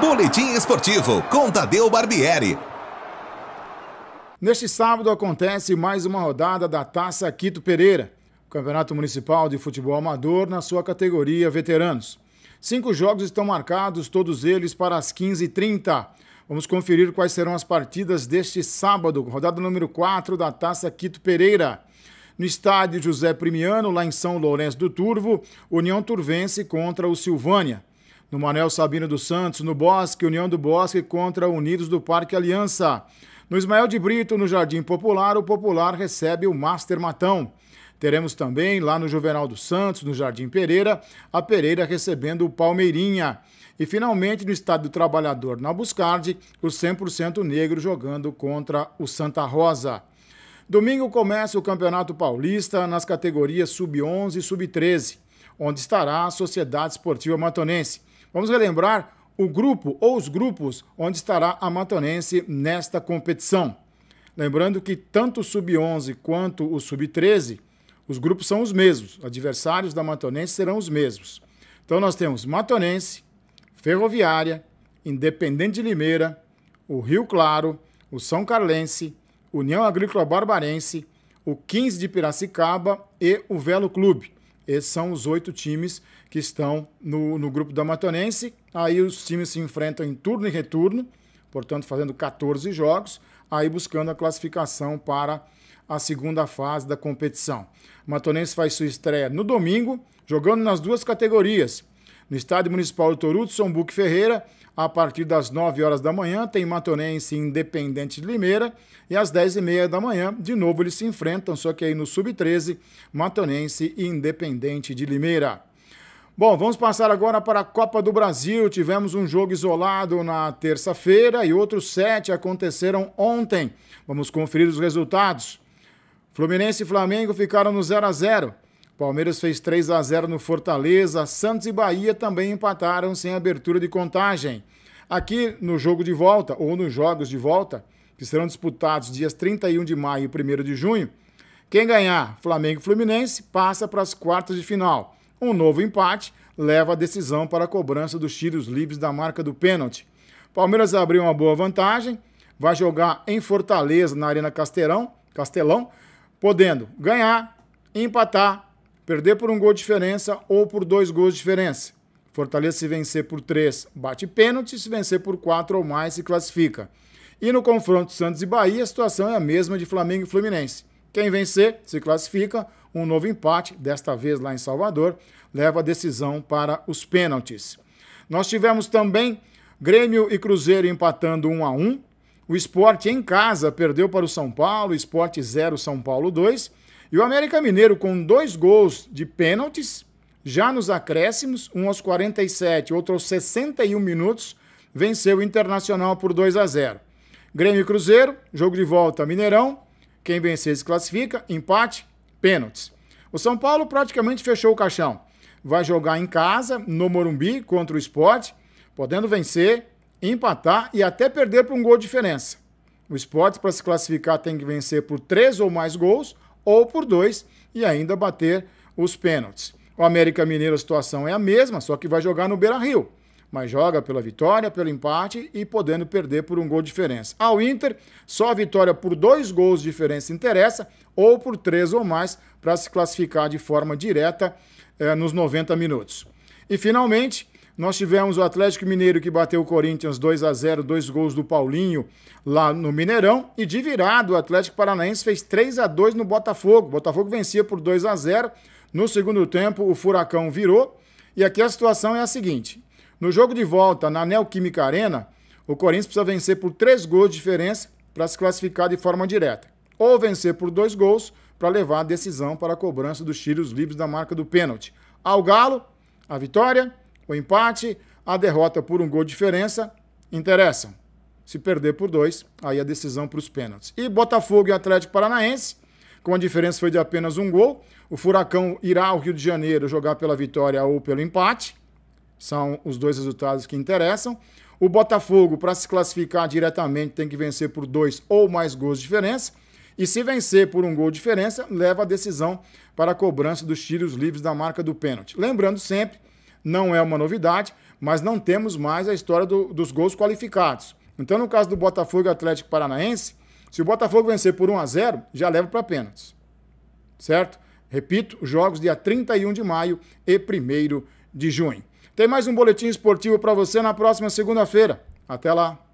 Boletim Esportivo com Tadeu Barbieri. Neste sábado acontece mais uma rodada da Taça Quito Pereira, Campeonato Municipal de Futebol Amador na sua categoria Veteranos. Cinco jogos estão marcados, todos eles para as 15h30. Vamos conferir quais serão as partidas deste sábado, rodada número 4 da Taça Quito Pereira no estádio José Primiano, lá em São Lourenço do Turvo, União Turvense contra o Silvânia no Manuel Sabino dos Santos, no Bosque, União do Bosque contra Unidos do Parque Aliança. No Ismael de Brito, no Jardim Popular, o Popular recebe o Master Matão. Teremos também lá no Juvenal dos Santos, no Jardim Pereira, a Pereira recebendo o Palmeirinha. E finalmente no Estádio do Trabalhador, na Buscardi, o 100% negro jogando contra o Santa Rosa. Domingo começa o Campeonato Paulista nas categorias Sub-11 e Sub-13, onde estará a Sociedade Esportiva Matonense. Vamos relembrar o grupo ou os grupos onde estará a Matonense nesta competição. Lembrando que tanto o Sub-11 quanto o Sub-13, os grupos são os mesmos, adversários da Matonense serão os mesmos. Então nós temos Matonense, Ferroviária, Independente de Limeira, o Rio Claro, o São Carlense, União Agrícola Barbarense, o 15 de Piracicaba e o Velo Clube. Esses são os oito times que estão no, no grupo da Matonense. Aí os times se enfrentam em turno e retorno, portanto, fazendo 14 jogos, aí buscando a classificação para a segunda fase da competição. Matonense faz sua estreia no domingo, jogando nas duas categorias, no Estádio Municipal de Toruto, São Buque Ferreira, a partir das 9 horas da manhã, tem Matonense Independente de Limeira. E às 10h30 da manhã, de novo, eles se enfrentam, só que aí no Sub-13, Matonense e Independente de Limeira. Bom, vamos passar agora para a Copa do Brasil. Tivemos um jogo isolado na terça-feira e outros sete aconteceram ontem. Vamos conferir os resultados. Fluminense e Flamengo ficaram no 0 a 0 Palmeiras fez 3 a 0 no Fortaleza. Santos e Bahia também empataram sem abertura de contagem. Aqui no jogo de volta, ou nos jogos de volta, que serão disputados dias 31 de maio e 1 de junho, quem ganhar Flamengo e Fluminense passa para as quartas de final. Um novo empate leva a decisão para a cobrança dos tiros livres da marca do pênalti. Palmeiras abriu uma boa vantagem, vai jogar em Fortaleza, na Arena Castelão, Castelão podendo ganhar, empatar Perder por um gol de diferença ou por dois gols de diferença. Fortaleza, se vencer por três, bate pênalti, se vencer por quatro ou mais, se classifica. E no confronto Santos e Bahia, a situação é a mesma de Flamengo e Fluminense. Quem vencer se classifica. Um novo empate, desta vez lá em Salvador, leva a decisão para os pênaltis. Nós tivemos também Grêmio e Cruzeiro empatando 1 a 1. O Esporte em casa perdeu para o São Paulo, Esporte 0 São Paulo 2. E o América Mineiro, com dois gols de pênaltis, já nos acréscimos, um aos 47, outro aos 61 minutos, venceu o Internacional por 2 a 0. Grêmio e Cruzeiro, jogo de volta Mineirão, quem vencer se classifica, empate, pênaltis. O São Paulo praticamente fechou o caixão. Vai jogar em casa, no Morumbi, contra o esporte, podendo vencer, empatar e até perder por um gol de diferença. O esporte, para se classificar, tem que vencer por três ou mais gols ou por dois e ainda bater os pênaltis. O América Mineiro a situação é a mesma, só que vai jogar no Beira-Rio, mas joga pela vitória, pelo empate e podendo perder por um gol de diferença. Ao Inter, só a vitória por dois gols de diferença interessa, ou por três ou mais, para se classificar de forma direta eh, nos 90 minutos. E finalmente, nós tivemos o Atlético Mineiro que bateu o Corinthians 2 a 0, dois gols do Paulinho lá no Mineirão e de virado o Atlético Paranaense fez 3 a 2 no Botafogo. O Botafogo vencia por 2 a 0. No segundo tempo o Furacão virou e aqui a situação é a seguinte: no jogo de volta na Neoquímica Arena, o Corinthians precisa vencer por três gols de diferença para se classificar de forma direta, ou vencer por dois gols para levar a decisão para a cobrança dos tiros livres da marca do pênalti. Ao Galo, a vitória o empate, a derrota por um gol de diferença interessam. Se perder por dois, aí a decisão para os pênaltis. E Botafogo e Atlético Paranaense, com a diferença foi de apenas um gol. O Furacão irá ao Rio de Janeiro jogar pela vitória ou pelo empate. São os dois resultados que interessam. O Botafogo, para se classificar diretamente, tem que vencer por dois ou mais gols de diferença. E se vencer por um gol de diferença, leva a decisão para a cobrança dos tiros livres da marca do pênalti. Lembrando sempre não é uma novidade, mas não temos mais a história do, dos gols qualificados. Então, no caso do Botafogo Atlético Paranaense, se o Botafogo vencer por 1 a 0, já leva para pênaltis. Certo? Repito, jogos dia 31 de maio e 1 de junho. Tem mais um boletim esportivo para você na próxima segunda-feira. Até lá.